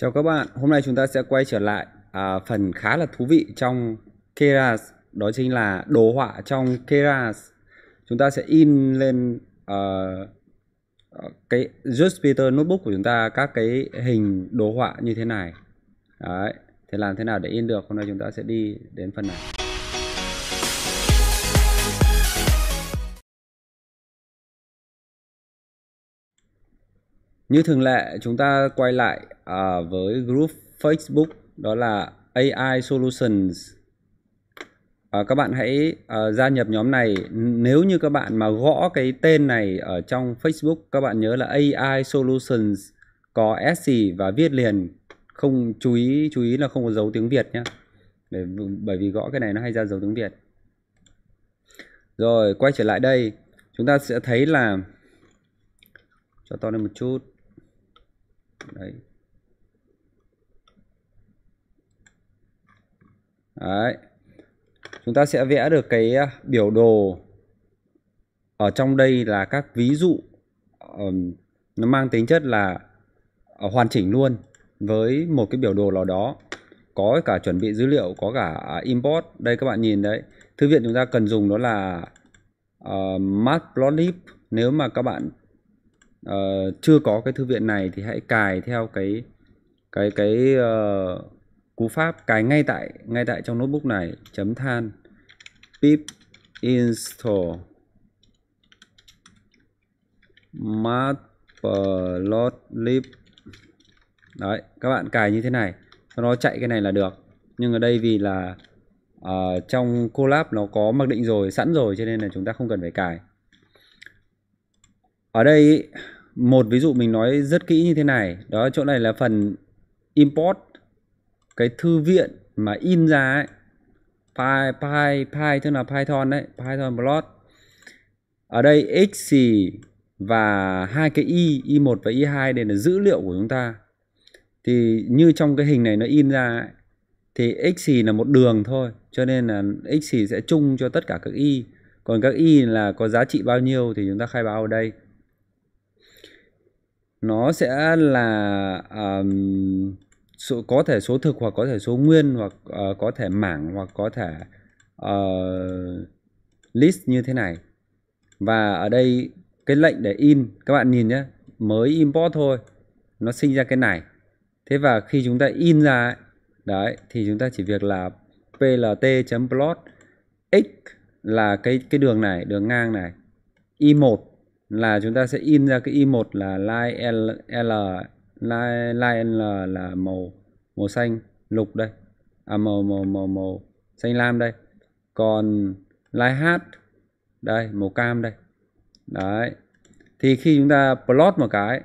Chào các bạn, hôm nay chúng ta sẽ quay trở lại à, phần khá là thú vị trong Keras Đó chính là đồ họa trong Keras Chúng ta sẽ in lên uh, cái Jupyter Notebook của chúng ta các cái hình đồ họa như thế này Đấy, thế làm thế nào để in được, hôm nay chúng ta sẽ đi đến phần này Như thường lệ, chúng ta quay lại à, với group Facebook đó là AI Solutions. À, các bạn hãy à, gia nhập nhóm này. Nếu như các bạn mà gõ cái tên này ở trong Facebook, các bạn nhớ là AI Solutions có S gì và viết liền không chú ý chú ý là không có dấu tiếng Việt nhé. bởi vì gõ cái này nó hay ra dấu tiếng Việt. Rồi quay trở lại đây, chúng ta sẽ thấy là cho to lên một chút đấy đấy chúng ta sẽ vẽ được cái à, biểu đồ ở trong đây là các ví dụ um, nó mang tính chất là ờ, hoàn chỉnh luôn với một cái biểu đồ nào đó có cả chuẩn bị dữ liệu có cả à, import đây các bạn nhìn đấy thư viện chúng ta cần dùng đó là uh, ờ, matplotlib nếu mà các bạn uh, chưa có cái thư viện này thì hãy cài theo cái cái cái uh, cú pháp cài ngay tại ngay tại trong notebook này chấm than pip install matplotlib đấy các bạn cài như thế này sau đó chạy cái này là được nhưng ở đây vì là uh, trong collab nó có mặc định rồi sẵn rồi cho nên là chúng ta không cần phải cài ở đây một ví dụ mình nói rất kỹ như thế này đó chỗ này là phần import cái thư viện mà in ra ấy Py, Py, Py, tức là Python đấy, Python plot. Ở đây x xì và hai cái y, y1 và y2 đây là dữ liệu của chúng ta. Thì như trong cái hình này nó in ra ấy, thì x xì là một đường thôi, cho nên là x xì sẽ chung cho tất cả các y. Còn các y là có giá trị bao nhiêu thì chúng ta khai báo ở đây nó sẽ là um, số, có thể số thực hoặc có thể số nguyên hoặc uh, có thể mảng hoặc có thể uh, list như thế này và ở đây cái lệnh để in các bạn nhìn nhé mới import thôi nó sinh ra cái này thế và khi chúng ta in ra ấy, đấy thì chúng ta chỉ việc là plt.plot x là cái cái đường này đường ngang này i1 là chúng ta sẽ in ra cái y1 là line L, L line, line L là màu màu xanh lục đây à màu màu màu màu xanh lam đây còn line H đây màu cam đây đấy thì khi chúng ta plot một cái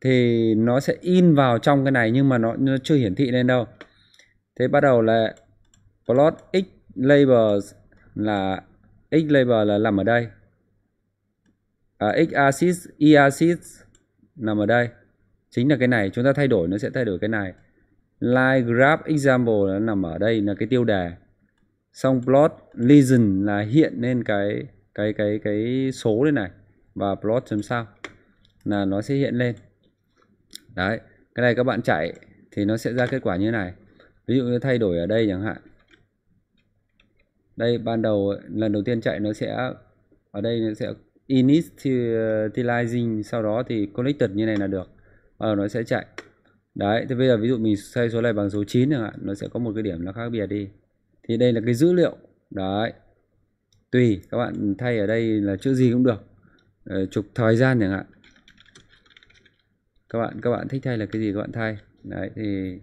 thì nó sẽ in vào trong cái này nhưng mà nó, nó chưa hiển thị lên đâu thế bắt đầu là plot x label là x label là làm ở đây à, x axis y axis nằm ở đây chính là cái này chúng ta thay đổi nó sẽ thay đổi cái này line graph example nó nằm ở đây là cái tiêu đề xong plot legion là hiện lên cái cái cái cái số đây này và plot chấm sao là nó sẽ hiện lên đấy cái này các bạn chạy thì nó sẽ ra kết quả như này ví dụ như thay đổi ở đây chẳng hạn đây ban đầu lần đầu tiên chạy nó sẽ ở đây nó sẽ initializing sau đó thì connected như này là được và ờ, nó sẽ chạy đấy thì bây giờ ví dụ mình xây số này bằng số 9 chẳng hạn nó sẽ có một cái điểm nó khác biệt đi thì đây là cái dữ liệu đấy tùy các bạn thay ở đây là chữ gì cũng được ờ, chụp thời gian chẳng hạn các bạn các bạn thích thay là cái gì các bạn thay đấy thì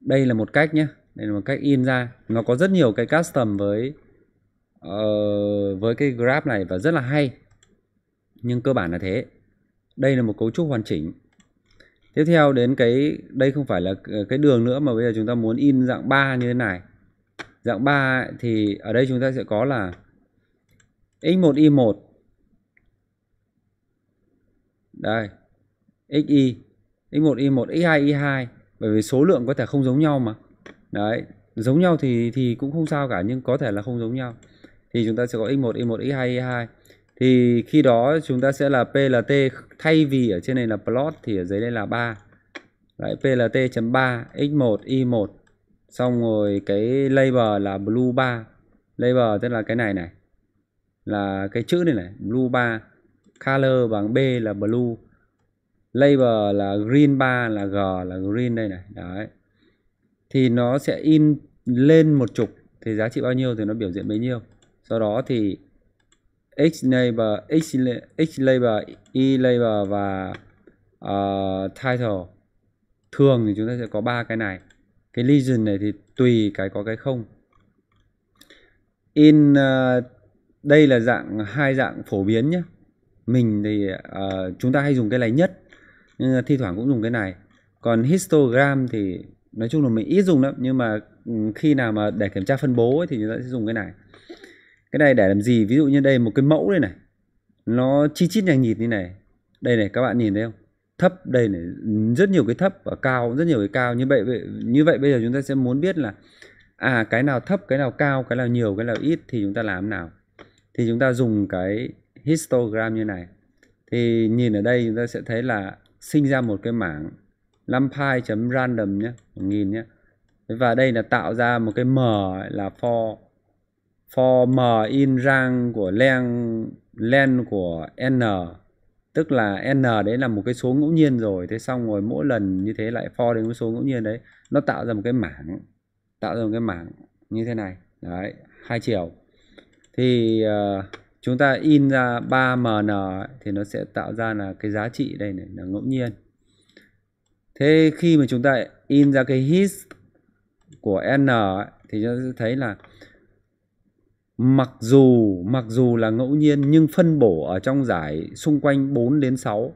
đây là một cách nhé đây là một cách in ra nó có rất nhiều cái custom với uh, với cái graph này và rất là hay nhưng cơ bản là thế đây là một cấu trúc hoàn chỉnh tiếp theo đến cái đây không phải là cái đường nữa mà bây giờ chúng ta muốn in dạng 3 như thế này dạng 3 thì ở đây chúng ta sẽ có là x1 y1 đây xy x1 y1 x2 y2 bởi vì số lượng có thể không giống nhau mà đấy giống nhau thì thì cũng không sao cả nhưng có thể là không giống nhau thì chúng ta sẽ có x1 y1 x2 y2 thì khi đó chúng ta sẽ là P là T thay vì ở trên này là plot thì ở dưới đây là 3 Đấy, P là T chấm 3 X1 Y1 xong rồi cái label là blue 3 label tức là cái này này là cái chữ này này blue 3 color bằng B là blue label là green 3 là G là green đây này đấy thì nó sẽ in lên một trục thì giá trị bao nhiêu thì nó biểu diễn bấy nhiêu sau đó thì x label x x label y e label và uh, title thường thì chúng ta sẽ có ba cái này cái legion này thì tùy cái có cái không in uh, đây là dạng hai dạng phổ biến nhé mình thì uh, chúng ta hay dùng cái này nhất nhưng thi thoảng cũng dùng cái này còn histogram thì nói chung là mình ít dùng lắm nhưng mà ừ, khi nào mà để kiểm tra phân bố ấy, thì chúng ta sẽ dùng cái này cái này để làm gì ví dụ như đây một cái mẫu đây này nó chi chít nhàng nhịt như này đây này các bạn nhìn thấy không thấp đây này rất nhiều cái thấp và cao rất nhiều cái cao như vậy như vậy bây giờ chúng ta sẽ muốn biết là à cái nào thấp cái nào cao cái nào nhiều cái nào ít thì chúng ta làm nào thì chúng ta dùng cái histogram như này thì nhìn ở đây chúng ta sẽ thấy là sinh ra một cái mảng numpy.random nhé 1000 nhé và đây là tạo ra một cái m là for for m in rang của len len của n tức là n đấy là một cái số ngẫu nhiên rồi thế xong rồi mỗi lần như thế lại for đến cái số ngẫu nhiên đấy nó tạo ra một cái mảng tạo ra một cái mảng như thế này đấy hai chiều thì uh, chúng ta in ra 3 mn thì nó sẽ tạo ra là cái giá trị đây này là ngẫu nhiên thế khi mà chúng ta in ra cái his của n thì chúng ta sẽ thấy là mặc dù mặc dù là ngẫu nhiên nhưng phân bổ ở trong giải xung quanh 4 đến 6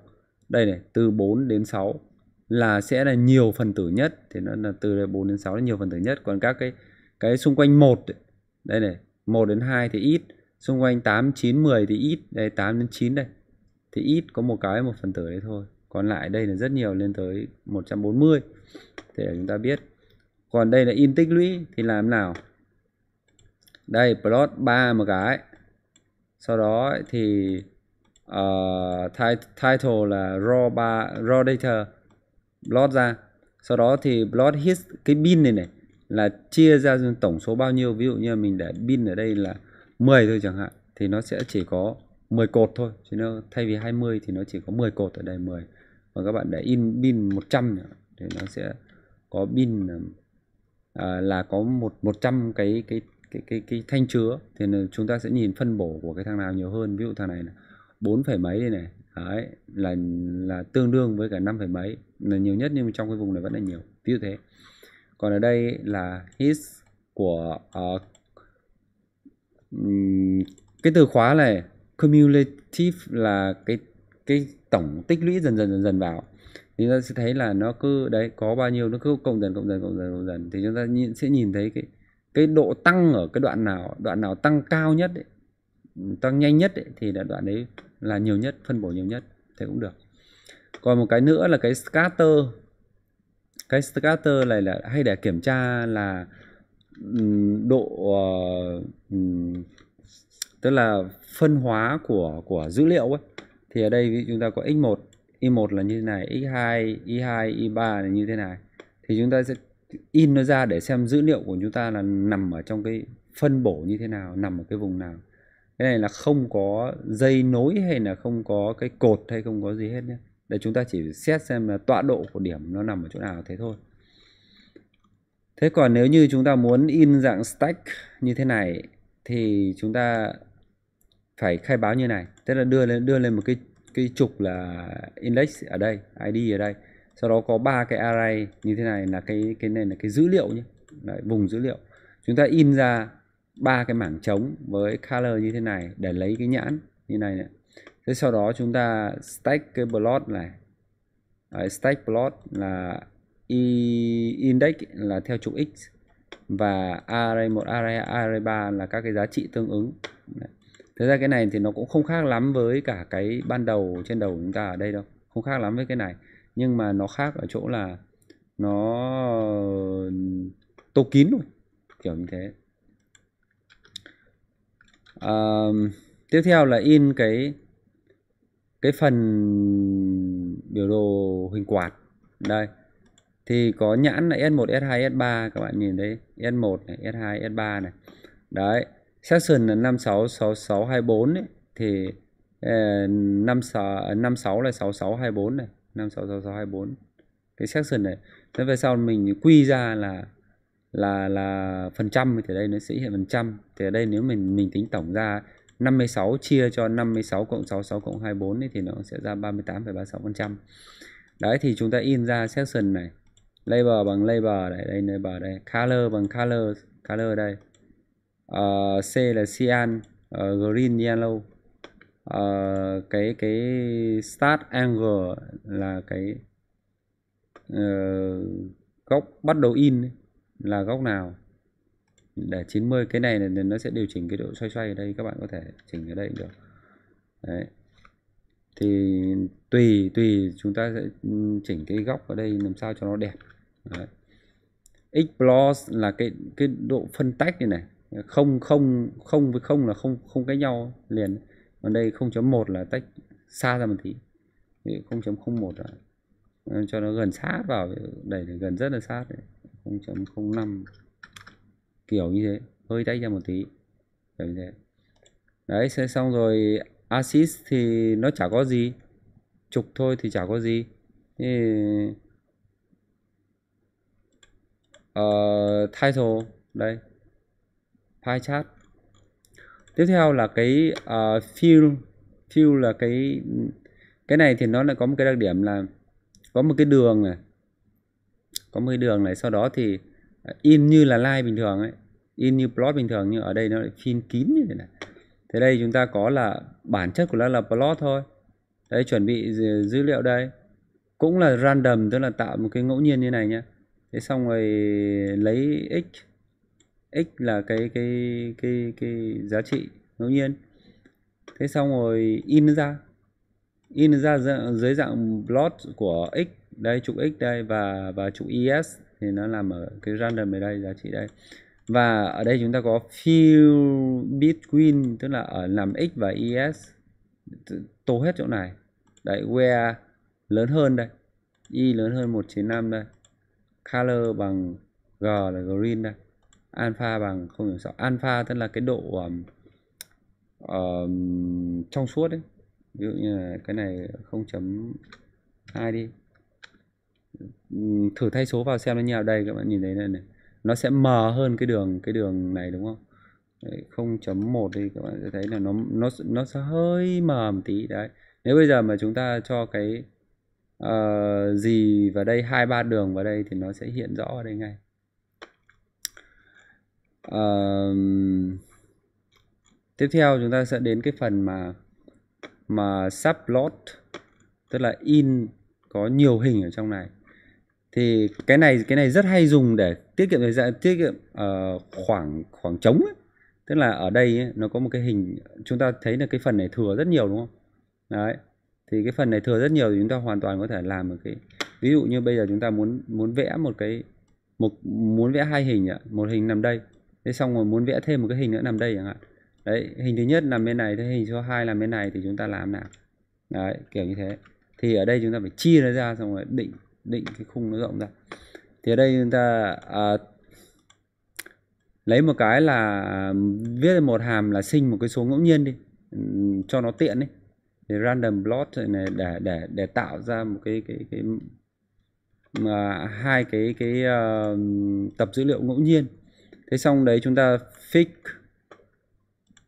đây này từ 4 đến 6 là sẽ là nhiều phần tử nhất thì nó là từ 4 đến 6 là nhiều phần tử nhất còn các cái cái xung quanh 1 đây này 1 đến 2 thì ít xung quanh 8 9 10 thì ít đây 8 đến 9 đây thì ít có một cái một phần tử đấy thôi còn lại đây là rất nhiều lên tới 140 để chúng ta biết còn đây là in tích lũy thì làm nào đây plot 3 một cái sau đó thì uh, title là raw 3 raw data plot ra sau đó thì plot hit cái bin này này là chia ra tổng số bao nhiêu ví dụ như mình để bin ở đây là 10 thôi chẳng hạn thì nó sẽ chỉ có 10 cột thôi chứ nó thay vì 20 thì nó chỉ có 10 cột ở đây 10 và các bạn để in bin 100 thì nó sẽ có bin uh, là có một 100 cái cái cái cái cái thanh chứa thì chúng ta sẽ nhìn phân bổ của cái thằng nào nhiều hơn ví dụ thằng này là bốn phẩy mấy đây này đấy là là tương đương với cả năm phẩy mấy là nhiều nhất nhưng mà trong cái vùng này vẫn là nhiều ví dụ thế còn ở đây là his của uh, cái từ khóa này cumulative là cái cái tổng tích lũy dần dần dần dần vào thì chúng ta sẽ thấy là nó cứ đấy có bao nhiêu nó cứ cộng dần cộng dần cộng dần cộng dần thì chúng ta nhìn, sẽ nhìn thấy cái cái độ tăng ở cái đoạn nào đoạn nào tăng cao nhất ấy, tăng nhanh nhất ấy, thì là đoạn đấy là nhiều nhất phân bổ nhiều nhất thế cũng được còn một cái nữa là cái scatter cái scatter này là hay để kiểm tra là độ ờ, tức là phân hóa của của dữ liệu ấy thì ở đây chúng ta có x1 y1 là như thế này x2 y2 y3 là như thế này thì chúng ta sẽ in nó ra để xem dữ liệu của chúng ta là nằm ở trong cái phân bổ như thế nào nằm ở cái vùng nào cái này là không có dây nối hay là không có cái cột hay không có gì hết nhé để chúng ta chỉ xét xem là tọa độ của điểm nó nằm ở chỗ nào thế thôi thế còn nếu như chúng ta muốn in dạng stack như thế này thì chúng ta phải khai báo như này tức là đưa lên đưa lên một cái cái trục là index ở đây id ở đây sau đó có ba cái array như thế này là cái cái này là cái dữ liệu nhé Đấy, vùng dữ liệu chúng ta in ra ba cái mảng trống với color như thế này để lấy cái nhãn như này này thế sau đó chúng ta stack cái plot này Đấy, stack plot là index là theo trục x và array một array array 3 là các cái giá trị tương ứng Đấy. Thế ra cái này thì nó cũng không khác lắm với cả cái ban đầu trên đầu chúng ta ở đây đâu không khác lắm với cái này nhưng mà nó khác ở chỗ là nó tô kín luôn kiểu như thế à, tiếp theo là in cái cái phần biểu đồ hình quạt đây thì có nhãn là S1, S2, S3 các bạn nhìn đấy S1 này, S2, S3 này đấy section là 566624 ấy thì 56 ờ, 56 ờ, là 6624 này 566624 cái section này nó về sau mình quy ra là là là phần trăm thì đây nó sẽ hiện phần trăm thì ở đây nếu mình mình tính tổng ra 56 chia cho 56 cộng 66 cộng 24 thì nó sẽ ra 38,36% đấy thì chúng ta in ra section này label bằng label đây đây label đây color bằng color color đây uh, C là cyan uh, green yellow uh, cái cái start angle là cái uh, góc bắt đầu in là góc nào để 90 cái này là nó sẽ điều chỉnh cái độ xoay xoay ở đây các bạn có thể chỉnh ở đây được đấy thì tùy tùy chúng ta sẽ chỉnh cái góc ở đây làm sao cho nó đẹp đấy. explore là cái cái độ phân tách này này không không không với không là không không cái nhau liền còn đây 0.1 là tách xa ra một tí 0.01 là cho nó gần sát vào đẩy gần rất là sát 0.05 kiểu như thế hơi tách ra một tí kiểu như thế đấy xong rồi axis thì nó chả có gì trục thôi thì chả có gì thì uh, title đây pie chart tiếp theo là cái uh, ờ, fill fill là cái cái này thì nó lại có một cái đặc điểm là có một cái đường này có một cái đường này sau đó thì ờ, in như là line bình thường ấy in như plot bình thường nhưng ở đây nó lại phim kín như thế này thế đây chúng ta có là bản chất của nó là plot thôi đấy chuẩn bị dữ liệu đây cũng là random tức là tạo một cái ngẫu nhiên như này nhé thế xong rồi lấy x x là cái cái cái cái giá trị ngẫu nhiên thế xong rồi in ra in ra dưới dạng plot của x đây trục x đây và và trục is thì nó làm ở cái random ở đây giá trị đây và ở đây chúng ta có fill between tức là ở làm x và is tô hết chỗ này đấy where lớn hơn đây y lớn hơn 195 đây color bằng g là green đây alpha bằng không hiểu sao alpha tức là cái độ um, um, trong suốt ấy. ví dụ như là cái này 0.2 đi thử thay số vào xem nó như nào đây các bạn nhìn thấy này này nó sẽ mờ hơn cái đường cái đường này đúng không đấy, 0.1 đi các bạn sẽ thấy là nó nó nó sẽ hơi mờ một tí đấy nếu bây giờ mà chúng ta cho cái uh, gì vào đây hai ba đường vào đây thì nó sẽ hiện rõ ở đây ngay uh, tiếp theo chúng ta sẽ đến cái phần mà mà subplot tức là in có nhiều hình ở trong này thì cái này cái này rất hay dùng để tiết kiệm thời gian tiết kiệm uh, khoảng khoảng trống ấy. tức là ở đây ấy, nó có một cái hình chúng ta thấy là cái phần này thừa rất nhiều đúng không đấy thì cái phần này thừa rất nhiều thì chúng ta hoàn toàn có thể làm một cái ví dụ như bây giờ chúng ta muốn muốn vẽ một cái một muốn vẽ hai hình ạ một hình nằm đây thế xong rồi muốn vẽ thêm một cái hình nữa nằm đây chẳng hạn đấy hình thứ nhất nằm bên này thế hình số 2 nằm bên này thì chúng ta làm nào đấy kiểu như thế thì ở đây chúng ta phải chia nó ra xong rồi định định cái khung nó rộng ra thì ở đây chúng ta à, lấy một cái là viết một hàm là sinh một cái số ngẫu nhiên đi cho nó tiện đi thì random plot này để để để tạo ra một cái cái cái mà hai cái cái uh, tập dữ liệu ngẫu nhiên thế xong đấy chúng ta fix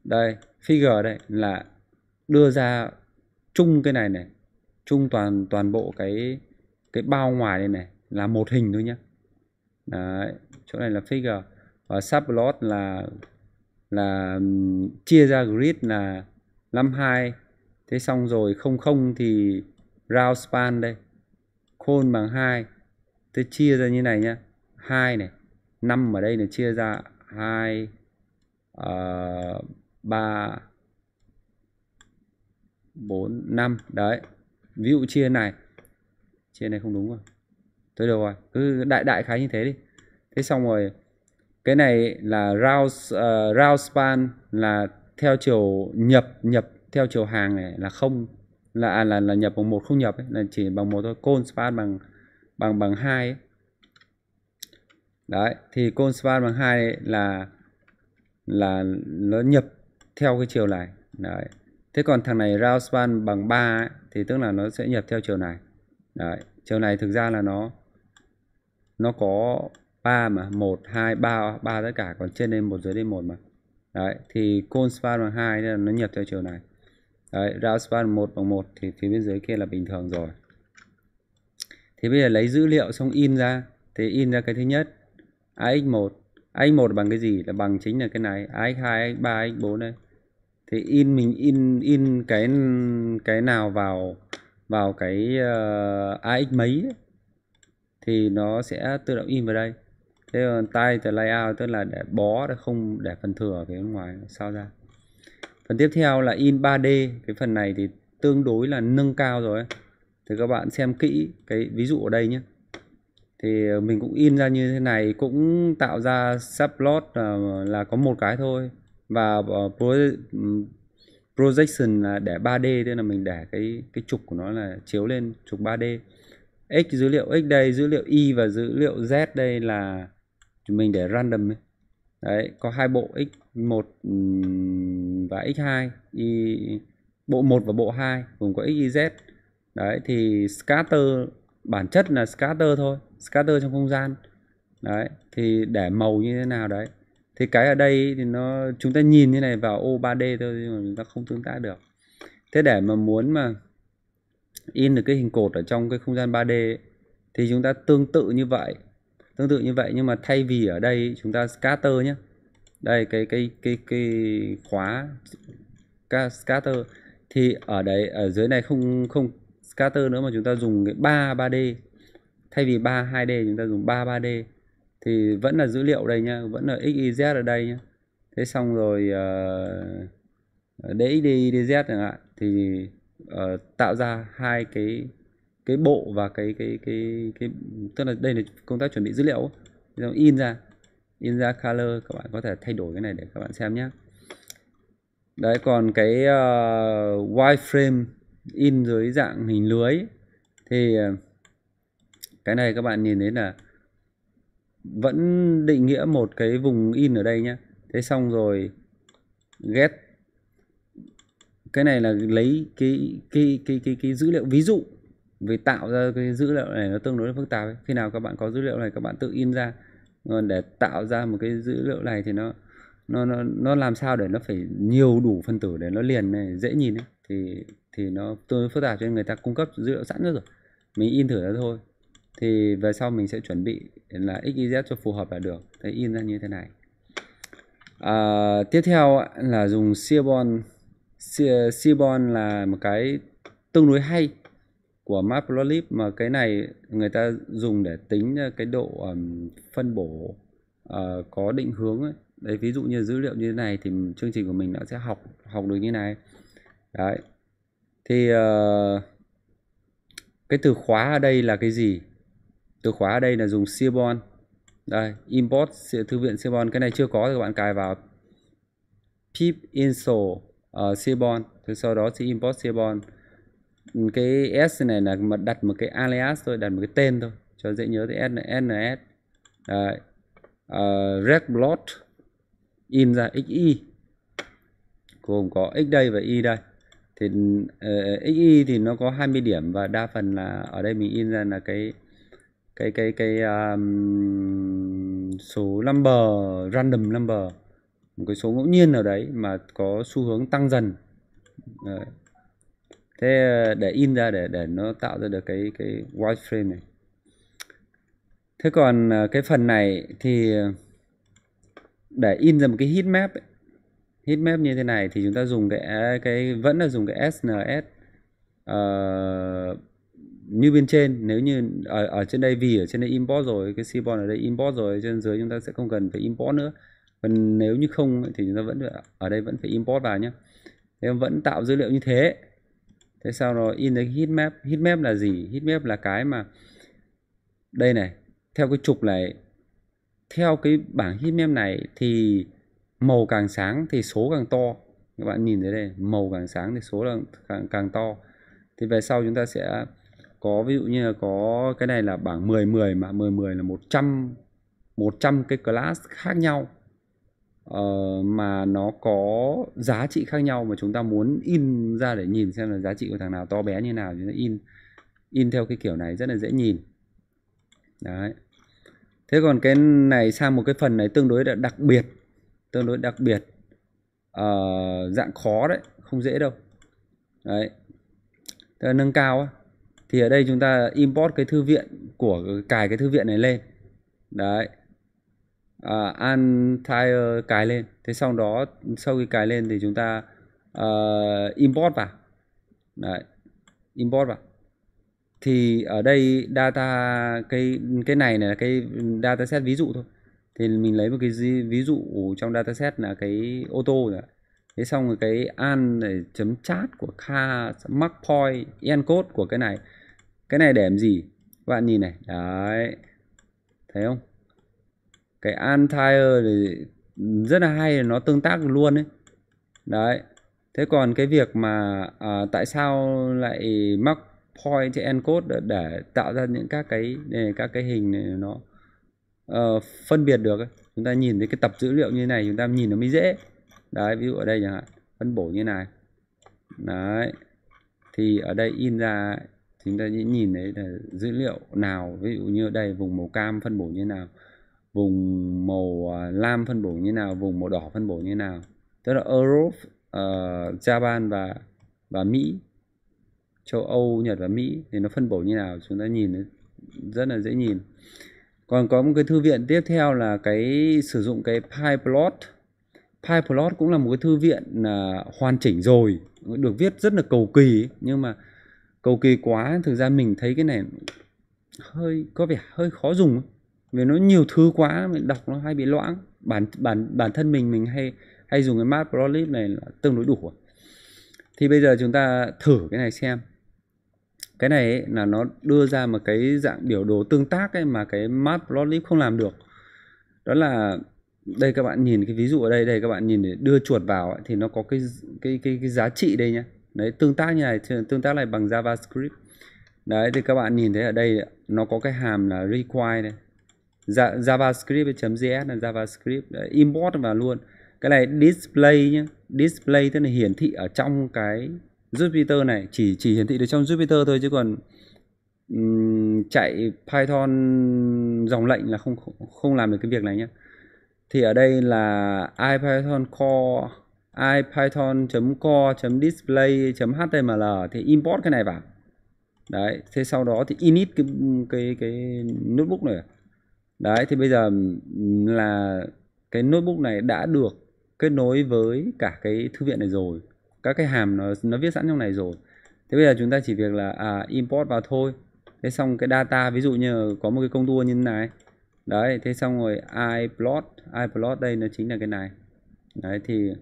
đây figure đây là đưa ra chung cái này này chung toàn toàn bộ cái cái bao ngoài này này là một hình thôi nhá đấy, chỗ này là figure và subplot là là chia ra grid là 52 thế xong rồi 00 thì round span đây khôn bằng 2 thế chia ra như này nhá 2 này 5 ở đây là chia ra 2 uh, 3 4 5 đấy ví dụ chia này chia này không đúng rồi tôi được rồi cứ đại đại khái như thế đi thế xong rồi cái này là round uh, round span là theo chiều nhập nhập theo chiều hàng này là không là à, là là nhập bằng một không nhập ấy, là chỉ bằng một thôi cone span bằng bằng bằng hai đấy thì côn span bằng hai là là nó nhập theo cái chiều này đấy thế còn thằng này round span bằng 3 ấy, thì tức là nó sẽ nhập theo chiều này đấy chiều này thực ra là nó nó có 3 mà 1 2 3 3 tất cả còn trên lên một dưới đây một mà đấy thì cone span bằng 2 nên là nó nhập theo chiều này đấy round span 1 bằng 1 thì phía bên dưới kia là bình thường rồi thì bây giờ lấy dữ liệu xong in ra thì in ra cái thứ nhất AX1 AX1 bằng cái gì là bằng chính là cái này AX2 AX3 AX4 đây thì in mình in in cái cái nào vào vào cái uh, ờ, AX mấy thì nó sẽ tự động in vào đây thế còn tay từ layout tức là để bó để không để phần thừa ở phía ngoài sao ra phần tiếp theo là in 3D cái phần này thì tương đối là nâng cao rồi ấy. thì các bạn xem kỹ cái ví dụ ở đây nhé thì ờ, mình cũng in ra như thế này cũng tạo ra subplot là, ờ, là có một cái thôi và ờ, ừ, projection là để 3D tức là mình để cái cái trục của nó là chiếu lên trục 3D x dữ liệu x đây dữ liệu y và dữ liệu z đây là mình để random đấy có hai bộ x1 ừ, và x2 y bộ 1 và bộ 2 cùng có x y z đấy thì scatter bản chất là scatter thôi scatter trong không gian đấy thì để màu như thế nào đấy thì cái ở đây thì nó chúng ta nhìn như này vào ô 3D thôi nhưng mà chúng ta không tương tác được thế để mà muốn mà in được cái hình cột ở trong cái không gian 3D thì chúng ta tương tự như vậy tương tự như vậy nhưng mà thay vì ở đây chúng ta scatter nhé đây cái cái cái cái khóa scatter thì ở đấy ở dưới này không không scatter nữa mà chúng ta dùng cái ba 3D thay vì 3 2D chúng ta dùng 3 3D thì vẫn là dữ liệu đây nhá vẫn là x y z ở đây nhá thế xong rồi uh, dx đi đi z chẳng hạn thì uh, tạo ra hai cái cái bộ và cái cái cái cái tức là đây là công tác chuẩn bị dữ liệu rồi in ra in ra color các bạn có thể thay đổi cái này để các bạn xem nhé đấy còn cái uh, wireframe in dưới dạng hình lưới thì uh, cái này các bạn nhìn thấy là vẫn định nghĩa một cái vùng in ở đây nhé thế xong rồi get cái này là lấy cái cái cái cái cái dữ liệu ví dụ về tạo ra cái dữ liệu này nó tương đối phức tạp ấy. khi nào các bạn có dữ liệu này các bạn tự in ra còn để tạo ra một cái dữ liệu này thì nó nó nó nó làm sao để nó phải nhiều đủ phân tử để nó liền này dễ nhìn ấy. thì thì nó tương đối phức tạp cho nên người ta cung cấp dữ liệu sẵn rồi mình in thử ra thôi thì về sau mình sẽ chuẩn bị là xyz cho phù hợp là được thế in ra như thế này à, tiếp theo là dùng seaborn seaborn là một cái tương đối hay của matplotlib mà cái này người ta dùng để tính cái độ um, phân bổ uh, có định hướng ấy. đấy ví dụ như dữ liệu như thế này thì chương trình của mình nó sẽ học học được như này đấy thì uh, cái từ khóa ở đây là cái gì từ khóa ở đây là dùng seaborn đây import thư viện seaborn cái này chưa có thì các bạn cài vào pip install ờ, uh, sau đó sẽ import seaborn ừ, cái s này là mà đặt một cái alias thôi đặt một cái tên thôi cho dễ nhớ thì s là ns Đấy. Uh, red blot in ra xi gồm có x đây và y đây thì uh, ừ, ừ, xi thì nó có 20 điểm và đa phần là ở đây mình in ra là cái cái cái cái um, số number random number một cái số ngẫu nhiên nào đấy mà có xu hướng tăng dần đấy. thế à, để in ra để để nó tạo ra được cái cái wireframe này thế còn à, cái phần này thì để in ra một cái heat map ấy, map như thế này thì chúng ta dùng cái cái vẫn là dùng cái SNS uh, như bên trên nếu như ở, ở trên đây vì ở trên đây import rồi cái seaborn ở đây import rồi trên dưới chúng ta sẽ không cần phải import nữa còn nếu như không thì chúng ta vẫn ở đây vẫn phải import vào nhé em vẫn tạo dữ liệu như thế thế sau nó in cái heat map là gì heat map là cái mà đây này theo cái trục này theo cái bảng heat map này thì màu càng sáng thì số càng to các bạn nhìn thấy đây màu càng sáng thì số càng càng to thì về sau chúng ta sẽ có ví dụ như là có cái này là bảng 10 10 mà 10 10 là 100 100 cái class khác nhau uh, mà nó có giá trị khác nhau mà chúng ta muốn in ra để nhìn xem là giá trị của thằng nào to bé như nào chúng ta in in theo cái kiểu này rất là dễ nhìn đấy thế còn cái này sang một cái phần này tương đối là đặc biệt tương đối đặc biệt uh, dạng khó đấy không dễ đâu đấy Tức là nâng cao á thì ở đây chúng ta import cái thư viện của cài cái thư viện này lên đấy uh, entire cài lên thế sau đó sau khi cài lên thì chúng ta uh, import vào đấy import vào thì ở đây data cái cái này này là cái dataset ví dụ thôi thì mình lấy một cái ví dụ trong dataset là cái ô tô rồi thế xong rồi cái an chấm chat của car mark point encode của cái này cái này để làm gì các bạn nhìn này đấy thấy không cái antire thì rất là hay nó tương tác luôn đấy đấy thế còn cái việc mà à, tại sao lại mắc point encode để, để tạo ra những các cái này, các cái hình này nó uh, phân biệt được ấy. chúng ta nhìn thấy cái tập dữ liệu như này chúng ta nhìn nó mới dễ đấy ví dụ ở đây chẳng hạn phân bổ như này đấy thì ở đây in ra chúng ta nhìn thấy là dữ liệu nào ví dụ như đây vùng màu cam phân bổ như nào vùng màu à, lam phân bổ như nào vùng màu đỏ phân bổ như nào tức là Europe uh, Japan và và Mỹ châu Âu Nhật và Mỹ thì nó phân bổ như nào chúng ta nhìn rất là dễ nhìn còn có một cái thư viện tiếp theo là cái sử dụng cái pie plot pie plot cũng là một cái thư viện uh, hoàn chỉnh rồi được viết rất là cầu kỳ nhưng mà cầu kỳ quá thực ra mình thấy cái này hơi có vẻ hơi khó dùng vì nó nhiều thứ quá mình đọc nó hay bị loãng bản bản bản thân mình mình hay hay dùng cái map prolib này là tương đối đủ thì bây giờ chúng ta thử cái này xem cái này ấy, là nó đưa ra một cái dạng biểu đồ tương tác ấy mà cái map plotly không làm được đó là đây các bạn nhìn cái ví dụ ở đây đây các bạn nhìn để đưa chuột vào ấy, thì nó có cái cái cái, cái giá trị đây nhé đấy tương tác như này tương tác này bằng javascript đấy thì các bạn nhìn thấy ở đây nó có cái hàm là require này javascript.js là javascript đấy, import vào luôn cái này display nhé display tức là hiển thị ở trong cái Jupyter này chỉ chỉ hiển thị được trong Jupyter thôi chứ còn um, chạy Python dòng lệnh là không không làm được cái việc này nhé thì ở đây là IPython core ipython.core.display.html thì import cái này vào đấy thế sau đó thì init cái cái cái notebook này đấy thì bây giờ là cái notebook này đã được kết nối với cả cái thư viện này rồi các cái hàm nó nó viết sẵn trong này rồi thế bây giờ chúng ta chỉ việc là à, import vào thôi thế xong cái data ví dụ như có một cái công tua như thế này đấy thế xong rồi iplot iplot đây nó chính là cái này đấy thì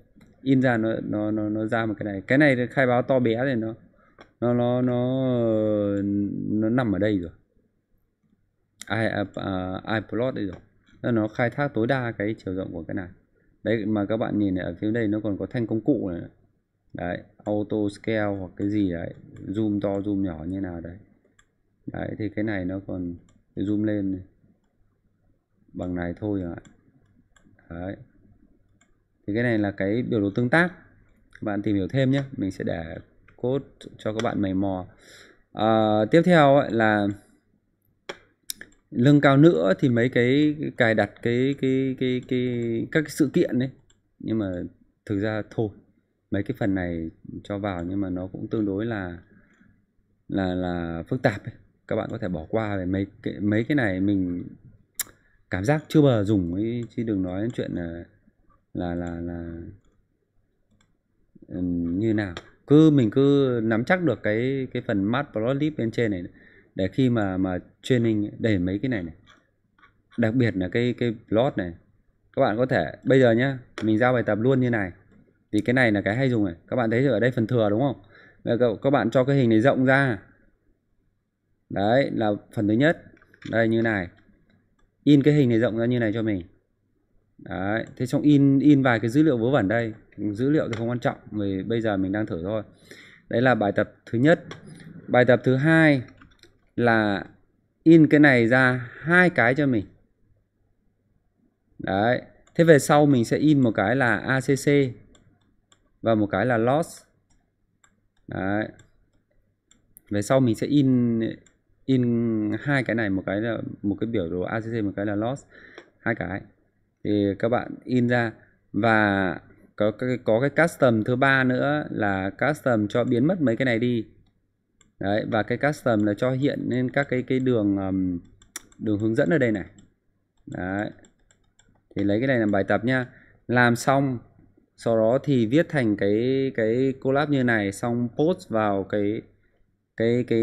in ra nó nó nó nó ra một cái này cái này khai báo to bé thì nó nó nó nó nó nằm ở đây rồi i uh, à, à, plot đây rồi nó nó khai thác tối đa cái chiều rộng của cái này đấy mà các bạn nhìn này, ở phía đây nó còn có thanh công cụ này đấy auto scale hoặc cái gì đấy zoom to zoom nhỏ như nào đấy đấy thì cái này nó còn zoom lên này. bằng này thôi rồi đấy thì cái này là cái biểu đồ tương tác các bạn tìm hiểu thêm nhé mình sẽ để code cho các bạn mày mò à, tiếp theo là lưng cao nữa thì mấy cái cài đặt cái cái cái cái các cái sự kiện đấy nhưng mà thực ra thôi mấy cái phần này cho vào nhưng mà nó cũng tương đối là là là phức tạp ấy. các bạn có thể bỏ qua về mấy cái mấy cái này mình cảm giác chưa bờ dùng ấy chứ đừng nói chuyện là là là là như nào cứ mình cứ nắm chắc được cái cái phần mát plotly bên trên này để khi mà mà training đẩy mấy cái này này đặc biệt là cái cái plot này các bạn có thể bây giờ nhá mình giao bài tập luôn như này thì cái này là cái hay dùng này các bạn thấy ở đây phần thừa đúng không các, các bạn cho cái hình này rộng ra đấy là phần thứ nhất đây như này in cái hình này rộng ra như này cho mình Đấy, thế xong in in vài cái dữ liệu vớ vẩn đây dữ liệu thì không quan trọng vì bây giờ mình đang thử thôi đấy là bài tập thứ nhất bài tập thứ hai là in cái này ra hai cái cho mình đấy thế về sau mình sẽ in một cái là acc và một cái là loss đấy về sau mình sẽ in in hai cái này một cái là một cái biểu đồ acc một cái là loss hai cái thì các bạn in ra và có cái có cái custom thứ ba nữa là custom cho biến mất mấy cái này đi đấy và cái custom là cho hiện lên các cái cái đường um, đường hướng dẫn ở đây này đấy thì lấy cái này làm bài tập nha làm xong sau đó thì viết thành cái cái collab như này xong post vào cái cái cái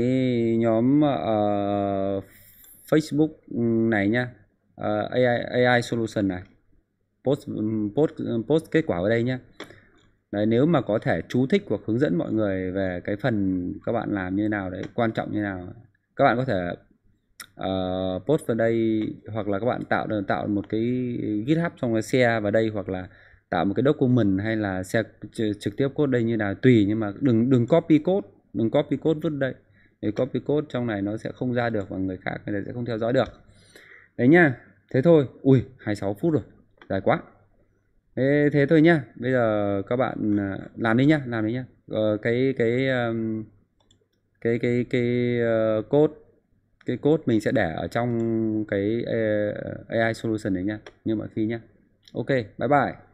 nhóm uh, Facebook này nha uh, ờ, AI AI solution này post ừ, post ừ, post kết quả ở đây nhé đấy nếu mà có thể chú thích hoặc hướng dẫn mọi người về cái phần các bạn làm như nào đấy quan trọng như nào các bạn có thể uh, post vào đây hoặc là các bạn tạo tạo một cái github xong rồi share vào đây hoặc là tạo một cái document hay là xe trực tiếp code đây như nào tùy nhưng mà đừng đừng copy code đừng copy code vứt đây để copy code trong này nó sẽ không ra được và người khác người sẽ không theo dõi được đấy nha thế thôi ui 26 phút rồi dài quá thế, thế thôi nhá bây giờ các bạn à, làm đi nhá làm đi nhá ờ, cái cái um, cái cái cái uh, code cái code mình sẽ để ở trong cái ờ, AI solution đấy nhá Như mọi khi nhá ok bye bye